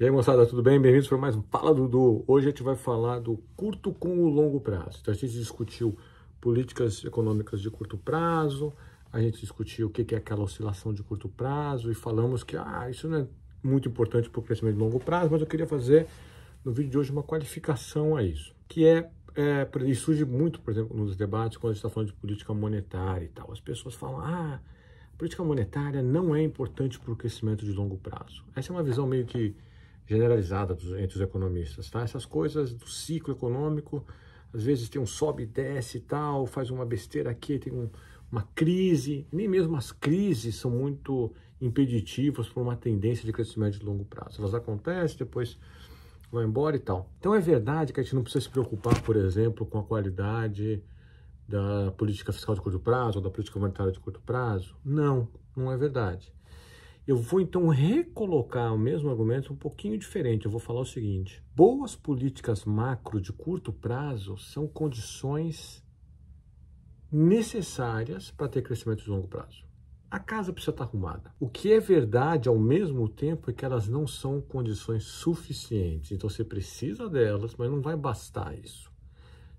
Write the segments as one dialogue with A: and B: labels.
A: E aí, moçada, tudo bem? Bem-vindos para mais um Fala Dudu. Hoje a gente vai falar do curto com o longo prazo. Então, a gente discutiu políticas econômicas de curto prazo, a gente discutiu o que é aquela oscilação de curto prazo e falamos que ah, isso não é muito importante para o crescimento de longo prazo, mas eu queria fazer no vídeo de hoje uma qualificação a isso, que é, é isso surge muito, por exemplo, nos debates quando a gente está falando de política monetária e tal. As pessoas falam, ah, política monetária não é importante para o crescimento de longo prazo. Essa é uma visão meio que generalizada entre os economistas, tá? Essas coisas do ciclo econômico, às vezes tem um sobe e desce e tal, faz uma besteira aqui, tem um, uma crise, nem mesmo as crises são muito impeditivas para uma tendência de crescimento de longo prazo. Elas acontecem, depois vão embora e tal. Então é verdade que a gente não precisa se preocupar, por exemplo, com a qualidade da política fiscal de curto prazo ou da política monetária de curto prazo? Não, não é verdade. Eu vou então recolocar o mesmo argumento um pouquinho diferente. Eu vou falar o seguinte: boas políticas macro de curto prazo são condições necessárias para ter crescimento de longo prazo. A casa precisa estar tá arrumada. O que é verdade ao mesmo tempo é que elas não são condições suficientes. Então você precisa delas, mas não vai bastar isso.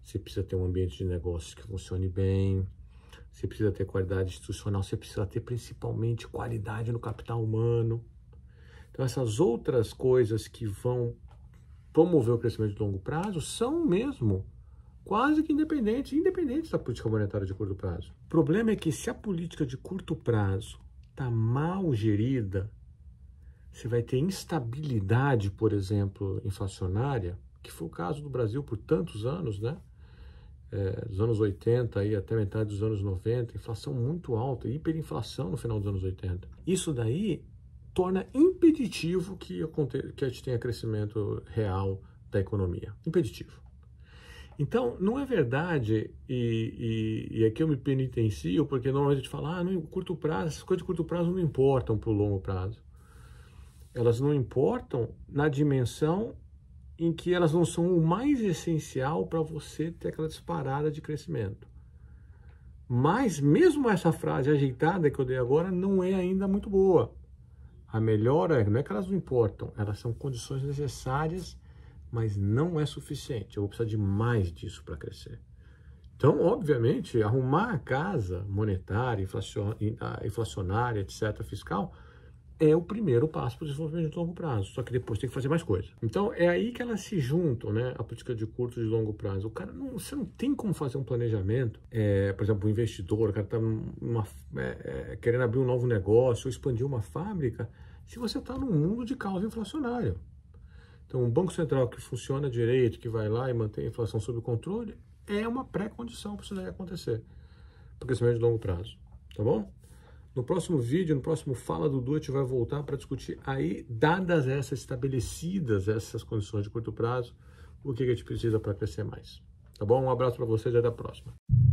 A: Você precisa ter um ambiente de negócios que funcione bem, você precisa ter qualidade institucional, você precisa ter principalmente qualidade no capital humano. Então, essas outras coisas que vão promover o crescimento de longo prazo são mesmo quase que independentes, independentes da política monetária de curto prazo. O problema é que se a política de curto prazo está mal gerida, você vai ter instabilidade, por exemplo, inflacionária, que foi o caso do Brasil por tantos anos, né? é, dos anos 80 aí até metade dos anos 90, inflação muito alta, hiperinflação no final dos anos 80. Isso daí torna impeditivo que, que a gente tenha crescimento real da economia. Impeditivo. Então, não é verdade, e, e, e, aqui eu me penitencio, porque normalmente a gente fala, ah, no curto prazo, as coisas de curto prazo não importam para o longo prazo. Elas não importam na dimensão em que elas não são o mais essencial para você ter aquela disparada de crescimento. Mas mesmo essa frase ajeitada que eu dei agora não é ainda muito boa. A melhora não é que elas não importam, elas são condições necessárias, mas não é suficiente. Eu vou precisar de mais disso para crescer. Então, obviamente, arrumar a casa monetária, ah, inflacionária, etc., fiscal, é o primeiro passo para o desenvolvimento de longo prazo, só que depois tem que fazer mais coisas. Então é aí que elas se juntam, né? A política de curto e de longo prazo. O cara não, você não tem como fazer um planejamento, é, por exemplo, um investidor, o cara está é, é, querendo abrir um novo negócio ou expandir uma fábrica, se você está num mundo de caos inflacionário. Então, um Banco Central que funciona direito, que vai lá e mantém a inflação sob controle, é uma pré-condição para isso daí acontecer. Porque isso é de longo prazo. Tá bom? No próximo vídeo, no próximo Fala Dudu, a gente vai voltar para discutir aí, dadas essas estabelecidas, essas condições de curto prazo, o que a gente precisa para crescer mais. Tá bom? Um abraço para vocês e até a próxima.